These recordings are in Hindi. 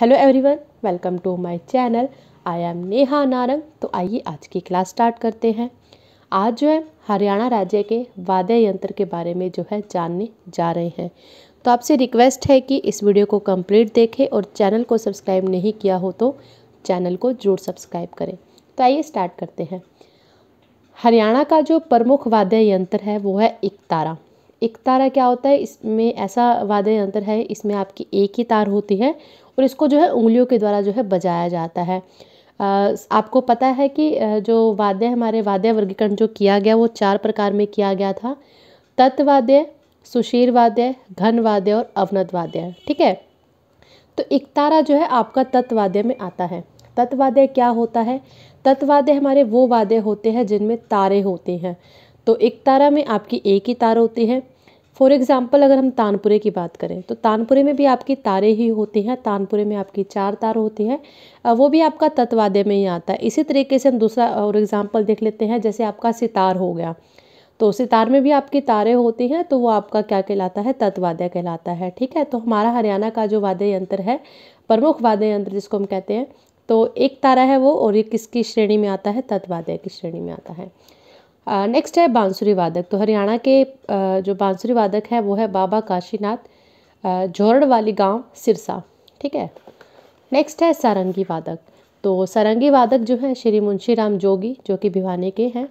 hello everyone welcome to my channel I am Neha Narang तो आइए आज की क्लास स्टार्ट करते हैं आज जो है हरियाणा राज्य के वाद्य यंत्र के बारे में जो है जानने जा रहे हैं तो आपसे रिक्वेस्ट है कि इस वीडियो को कंप्लीट देखें और चैनल को सब्सक्राइब नहीं किया हो तो चैनल को जरूर सब्सक्राइब करें तो आइए स्टार्ट करते हैं हरियाणा का जो प्रमुख वाद्य यंत्र है वो है इकतारा एक तारा क्या होता है इसमें ऐसा वाद्य यंत्र है इसमें आपकी एक ही तार होती है और इसको जो है उंगलियों के द्वारा जो है बजाया जाता है आपको पता है कि जो वाद्य हमारे वाद्य वर्गीकरण जो किया गया वो चार प्रकार में किया गया था तत्वाद्य सुशीर वाद्य घन वाद्य और अवनत वाद्य ठीक है तो एक तारा जो है आपका तत्वाद्य में आता है तत्वाद्य क्या होता है तत्वाद्य हमारे वो वाद्य होते हैं जिनमें तारे होते हैं तो एक तारा में आपकी एक ही तार होती है फॉर एग्ज़ाम्पल अगर हम तानपुरे की बात करें तो तानपुरे में भी आपकी तारे ही होती हैं तानपुरे में आपकी चार तार होती हैं वो भी आपका तत्वादय में ही आता है इसी तरीके से हम दूसरा और एग्ज़ाम्पल देख लेते हैं जैसे आपका सितार हो गया तो सितार में भी आपकी तारे होती हैं तो वो आपका क्या कहलाता है तत्वादय कहलाता है ठीक है तो हमारा हरियाणा का जो वाद्य यंत्र है प्रमुख वाद्य यंत्र जिसको हम कहते हैं तो एक तारा है वो और ये किसकी श्रेणी में आता है तत्वादय की श्रेणी में आता है नेक्स्ट है बांसुरी वादक तो हरियाणा के जो बांसुरी वादक है वो है बाबा काशीनाथ झोरड़ वाली गांव सिरसा ठीक है नेक्स्ट है सारंगी वादक तो सारंगी वादक जो है श्री मुंशी राम जोगी जो कि भिवानी के हैं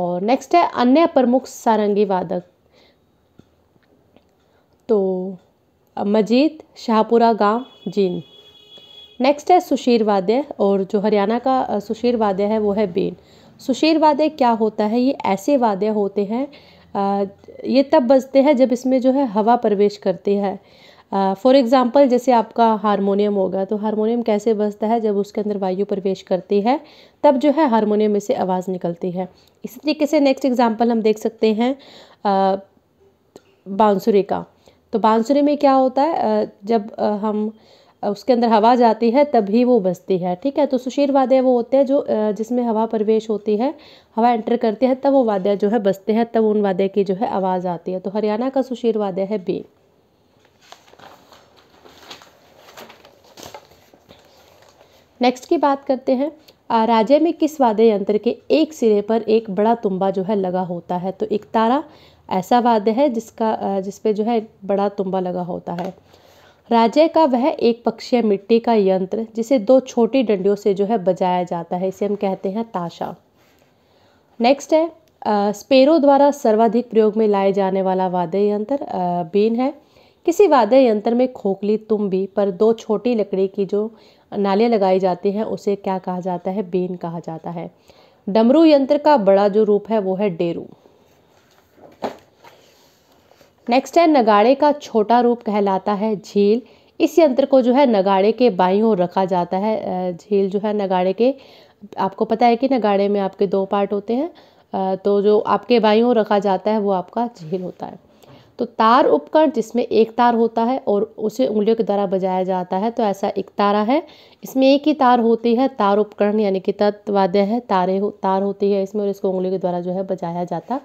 और नेक्स्ट है अन्य प्रमुख सारंगी वादक तो मजीद शाहपुरा गांव जीन नेक्स्ट है सुशीर वाद्य और जो हरियाणा का सुशीर वाद्य है वो है बीन सुशील वादे क्या होता है ये ऐसे वादे होते हैं ये तब बजते हैं जब इसमें जो है हवा प्रवेश करती है फॉर एग्ज़ाम्पल जैसे आपका हारमोनियम होगा तो हारमोनियम कैसे बजता है जब उसके अंदर वायु प्रवेश करती है तब जो है हारमोनियम में से आवाज़ निकलती है इसी तरीके से नेक्स्ट एग्ज़ाम्पल हम देख सकते हैं बांसुरी का तो बांसुरी में क्या होता है जब हम उसके अंदर हवा जाती है तभी वो बसती है ठीक है तो सुशीर वाद्य वो होते हैं जो जिसमें हवा प्रवेश होती है हवा एंटर करती है तब वो वाद्य जो है बसते हैं तब उन वाद्य की जो है आवाज़ आती है तो हरियाणा का सुशीर वाद्य है बे नेक्स्ट की बात करते हैं राज्य में किस वाद्य यंत्र के एक सिरे पर एक बड़ा तुम्बा जो है लगा होता है तो एक तारा ऐसा वाद्य है जिसका जिसपे जो है बड़ा तुम्बा लगा होता है राज्य का वह एक पक्षीय मिट्टी का यंत्र जिसे दो छोटी डंडियों से जो है बजाया जाता है इसे हम कहते हैं ताशा नेक्स्ट है स्पेरो द्वारा सर्वाधिक प्रयोग में लाए जाने वाला वाद्य यंत्र बीन है किसी वाद्य यंत्र में खोखली तुम्बी पर दो छोटी लकड़ी की जो नालियाँ लगाई जाती हैं उसे क्या कहा जाता है बीन कहा जाता है डमरू यंत्र का बड़ा जो रूप है वो है डेरू नेक्स्ट है नगाड़े का छोटा रूप कहलाता है झील इस यंत्र को जो है नगाड़े के बाईं ओर रखा जाता है झील जो है नगाड़े के आपको पता है कि नगाड़े में आपके दो पार्ट होते हैं तो जो आपके बाईं ओर रखा जाता है वो आपका झील होता है तो तार उपकरण जिसमें एक तार होता है और उसे उंगलियों के द्वारा बजाया जाता है तो ऐसा एक तारा है इसमें एक ही तार होती है तार उपकरण यानी कि तत्वाद्य है तारे हो तार होती है इसमें और इसको उंगलियों के द्वारा जो है बजाया जाता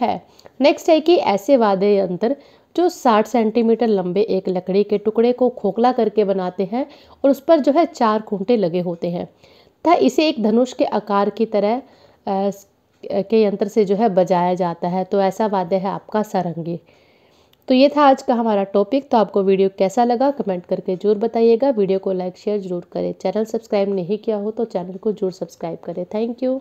है नेक्स्ट है कि ऐसे वाद्य यंत्र जो 60 सेंटीमीटर लंबे एक लकड़ी के टुकड़े को खोखला करके बनाते हैं और उस पर जो है चार खूंटे लगे होते हैं तथा इसे एक धनुष के आकार की तरह आ, के यंत्र से जो है बजाया जाता है तो ऐसा वाद्य है आपका सारंगी तो ये था आज का हमारा टॉपिक तो आपको वीडियो कैसा लगा कमेंट करके जरूर बताइएगा वीडियो को लाइक शेयर जरूर करें चैनल सब्सक्राइब नहीं किया हो तो चैनल को जरूर सब्सक्राइब करें थैंक यू